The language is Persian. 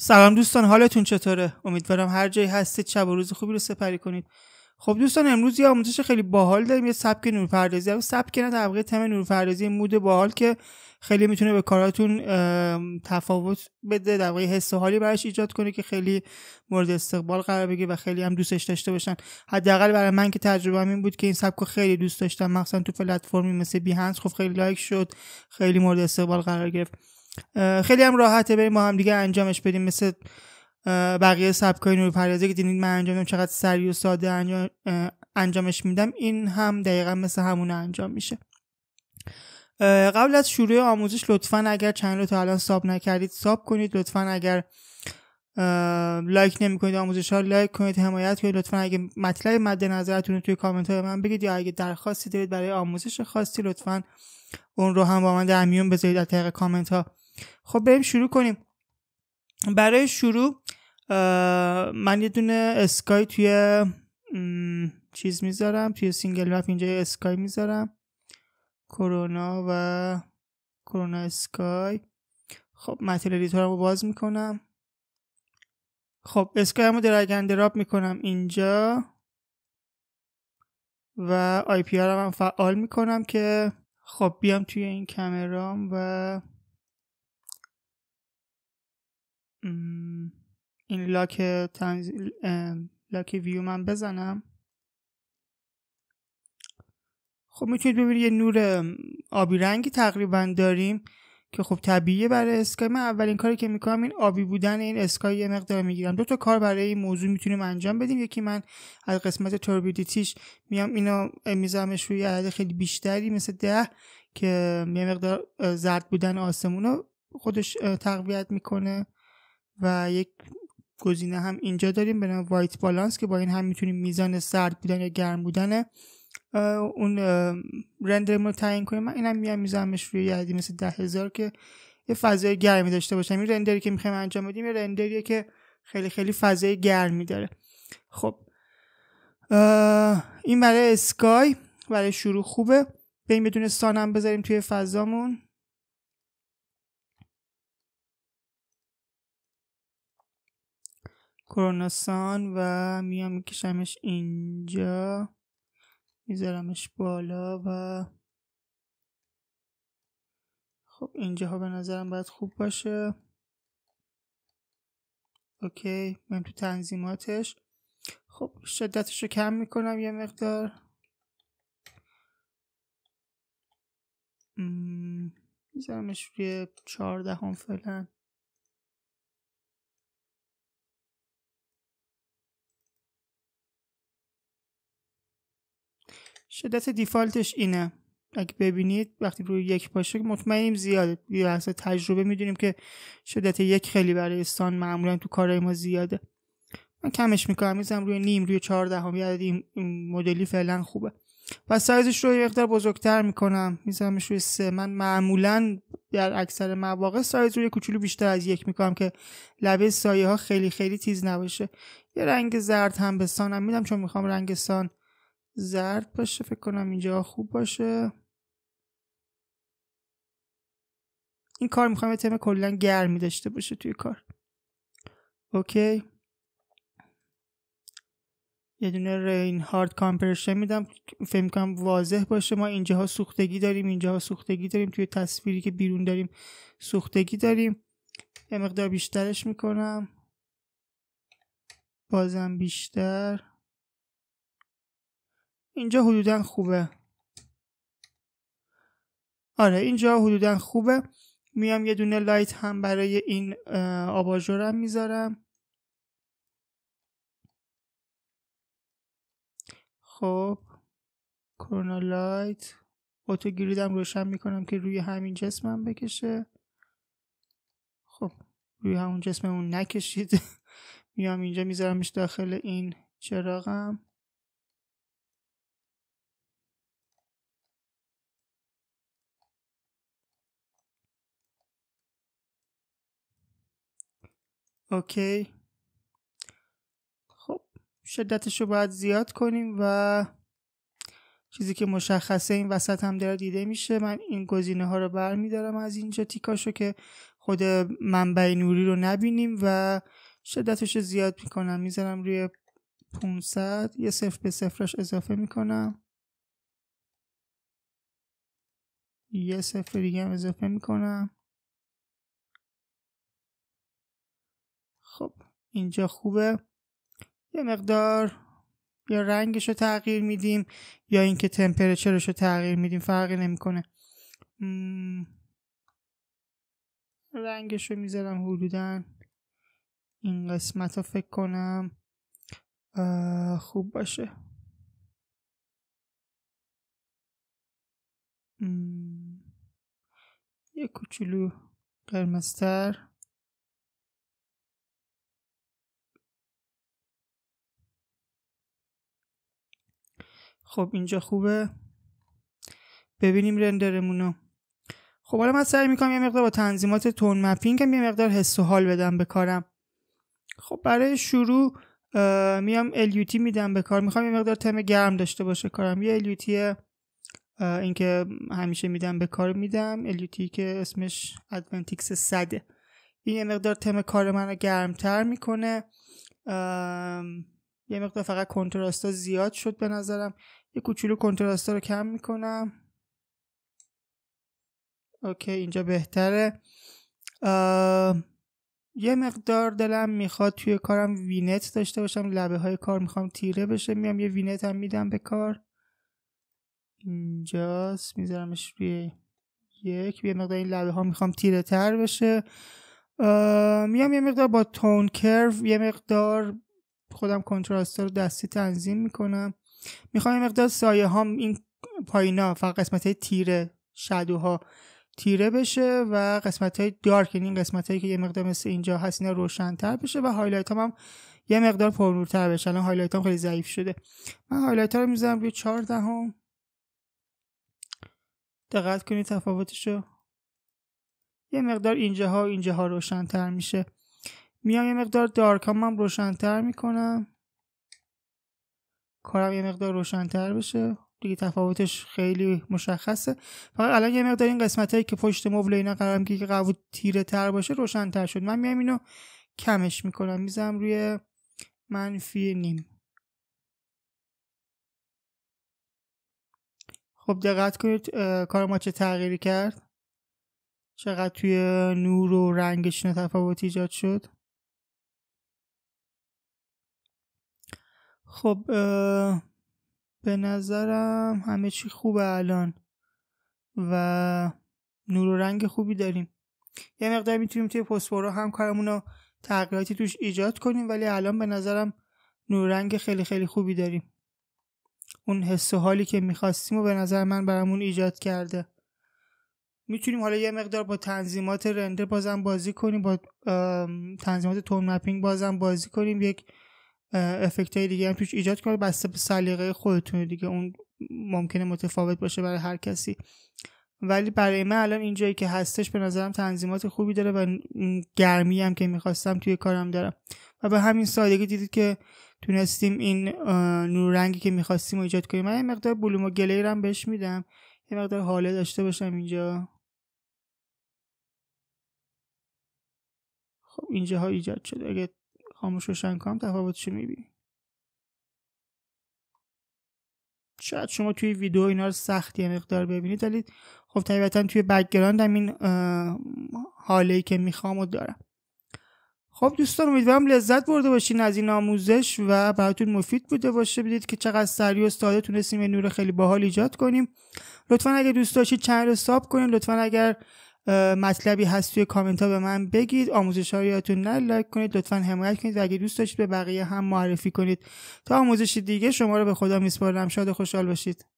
سلام دوستان حالتون چطوره امیدوارم هر جایی هستید شب و روز خوبی رو سپری کنید خب دوستان امروز یه آموزش خیلی باحال داریم یه سبک نورپردازی و سبک نه طبقه تم نورپردازی مود باحال که خیلی میتونه به کاراتون تفاوت بده در واقع حس حالی براش ایجاد کنه که خیلی مورد استقبال قرار بگیره و خیلی هم دوستش داشته باشن حداقل برای من که تجربه این بود که این سبک خیلی دوست داشتم مخصوصا تو پلتفرمی مثل بیهنس خب خیلی لایک شد خیلی مورد استقبال قرار گرفت خیلی هم راحته بریم ما هم دیگه انجامش بدیم مثل بقیه سبکای نور پردازی که دیدین من انجام چقدر سریع و ساده انجامش میدم این هم دقیقا مثل همون انجام میشه قبل از شروع آموزش لطفا اگر چند رو تا الان ساب نکردید ساب کنید لطفا اگر لایک نمی کنید آموزش ها لایک کنید حمایت کنید لطفا اگه مطلب مد نظرتون توی کامنت های من بگید یا اگه درخواستی دارید برای آموزش خاصی لطفا اون رو هم با من در میون بذارید از طریق کامنت ها خب بریم شروع کنیم برای شروع من یه دونه اسکای توی چیز میذارم توی سینگل مپ اینجا اسکای میذارم کرونا و کرونا اسکای خب متل ادیتورم رو باز میکنم خب اسکایم رو اند راب میکنم اینجا و آی پی هم فعال میکنم که خب بیام توی این کمرام و این لاک لاک ویو من بزنم خب میتونید ببینید یه نور آبی رنگی تقریبا داریم که خب طبیعیه برای اسکای من اولین کاری که میکنم این آبی بودن این اسکای یه مقدار میگیرم دو تا کار برای این موضوع میتونیم انجام بدیم یکی من از قسمت توربیدیتیش میام اینو میزمش روی عدد خیلی بیشتری مثل ده که یه مقدار زرد بودن آسمون رو خودش تقویت میکنه و یک گزینه هم اینجا داریم به نام وایت بالانس که با این هم میتونیم میزان سرد بودن یا گرم بودن اون رندرمون رو تعیین کنیم من اینم میام میزنمش روی یه مثل ده که یه فضای گرمی داشته باشم این رندری که میخوایم انجام بدیم یه رندریه که خیلی خیلی فضای گرمی داره خب این برای اسکای برای شروع خوبه بریم بدون سانم بذاریم توی فضامون کروناسان و میام میکشمش اینجا میذارمش بالا و خب ها به نظرم باید خوب باشه اوکی من تو تنظیماتش خب شدتش رو کم میکنم یه مقدار میذارمش روی چهاردهم فعلا شدت دیفالتش اینه اگه ببینید وقتی روی یک باشه مطمئنیم زیاده از تجربه میدونیم که شدت یک خیلی برای استان معمولا تو کارهای ما زیاده من کمش میکنم میزم روی نیم روی چهار دهم این مدلی فعلا خوبه و سایزش رو یه مقدار بزرگتر میکنم میزنمش روی سه من معمولا در اکثر مواقع سایز رو یه کوچولو بیشتر از یک میکنم که لبه سایه ها خیلی خیلی تیز نباشه یه رنگ زرد هم به سانم میدم چون میخوام رنگ سان زرد باشه فکر کنم اینجا خوب باشه این کار میخوام یه تم کلا گرمی داشته باشه توی کار اوکی یه دونه رین هارد کامپرشن میدم فکر کنم واضح باشه ما اینجاها سوختگی داریم اینجاها سوختگی داریم توی تصویری که بیرون داریم سوختگی داریم یه مقدار بیشترش میکنم بازم بیشتر اینجا حدودا خوبه آره اینجا حدودا خوبه میام یه دونه لایت هم برای این آباژورم میذارم خب کرونا لایت اوتو گریدم روشن میکنم که روی همین جسمم بکشه خب روی همون جسممون نکشید میام اینجا میذارمش داخل این چراغم اوکی خب شدتش رو باید زیاد کنیم و چیزی که مشخصه این وسط هم داره دیده میشه من این گزینه ها رو برمیدارم از اینجا تیکاشو که خود منبع نوری رو نبینیم و شدتش رو زیاد میکنم میذارم روی 500 یه صفر به صفرش اضافه میکنم یه صفر دیگه هم اضافه میکنم خب اینجا خوبه یه مقدار یا رنگش تغییر میدیم یا اینکه تمپرچرش رو تغییر میدیم فرقی نمیکنه رنگش رو میذارم حدودا این قسمت رو فکر کنم خوب باشه یه کوچولو قرمزتر خب اینجا خوبه ببینیم رندرمونو خب حالا من سعی میکنم یه مقدار با تنظیمات تون مپینگ هم یه مقدار حس و حال بدم به کارم خب برای شروع میام LUT میدم به کار میخوام یه مقدار تم گرم داشته باشه کارم یه LUT این که همیشه میدم به کار میدم LUT که اسمش ادونتیکس صده این یه مقدار تم کار من رو گرمتر میکنه یه مقدار فقط کنتراستا زیاد شد به نظرم یه کوچولو کنتراست رو کم میکنم اوکی اینجا بهتره یه مقدار دلم میخواد توی کارم وینت داشته باشم لبه های کار میخوام تیره بشه میام یه وینت هم میدم به کار اینجاست میذارمش روی یک یه مقدار این لبه ها میخوام تیره تر بشه میام یه مقدار با تون کرف یه مقدار خودم کنتراست رو دستی تنظیم میکنم میخوام مقدار سایه ها این پایینا فقط قسمت های تیره شدوها تیره بشه و قسمت های دارک یعنی این قسمت هایی که یه مقدار مثل اینجا هست اینا روشنتر بشه و هایلایت هم, هم یه مقدار پرنورتر بشه الان هایلایت هم خیلی ضعیف شده من هایلایت ها رو میزنم روی چهار دهم دقت کنید تفاوتشو یه مقدار اینجاها و اینجاها روشنتر میشه میام یه مقدار دارک هم من روشنتر میکنم کارم یه مقدار روشنتر بشه دیگه تفاوتش خیلی مشخصه فقط الان یه مقدار این قسمت هایی که پشت مبل اینا قرارم که قبول تیره تر باشه روشن شد من میام اینو کمش میکنم میزم روی منفی نیم خب دقت کنید کار ما چه تغییری کرد چقدر توی نور و رنگش تفاوت ایجاد شد خب به نظرم همه چی خوبه الان و نور و رنگ خوبی داریم یه مقدار میتونیم توی پسپورا هم کارمون رو تغییراتی توش ایجاد کنیم ولی الان به نظرم نور رنگ خیلی خیلی خوبی داریم اون حس و حالی که میخواستیم و به نظر من برامون ایجاد کرده میتونیم حالا یه مقدار با تنظیمات رندر بازم بازی کنیم با تنظیمات تون مپینگ بازم بازی کنیم یک افکت های دیگه هم توش ایجاد کنه بسته به سلیقه خودتون دیگه اون ممکنه متفاوت باشه برای هر کسی ولی برای من الان اینجایی که هستش به نظرم تنظیمات خوبی داره و گرمی هم که میخواستم توی کارم دارم و به همین سادگی دیدید که تونستیم این نور رنگی که میخواستیم ایجاد کنیم من یه مقدار بلوم و گلیر هم بهش میدم یه مقدار حاله داشته باشم اینجا خب اینجا ها ایجاد شده اگه خاموش کام کنم تفاوتش رو میبینی شاید شما توی ویدیو اینا رو سختی مقدار ببینید ولی خب طبیعتا توی بکگراند هم این حاله ای که میخوام و دارم خب دوستان امیدوارم لذت برده باشین از این آموزش و براتون مفید بوده باشه بدید که چقدر سریع و ساده تونستیم نور خیلی باحال ایجاد کنیم لطفا اگر دوست داشتید چند رو ساب کنید لطفا اگر مطلبی هست توی کامنت ها به من بگید آموزش ها یادتون کنید لطفا حمایت کنید و اگه دوست داشتید به بقیه هم معرفی کنید تا آموزش دیگه شما رو به خدا میسپارم شاد و خوشحال باشید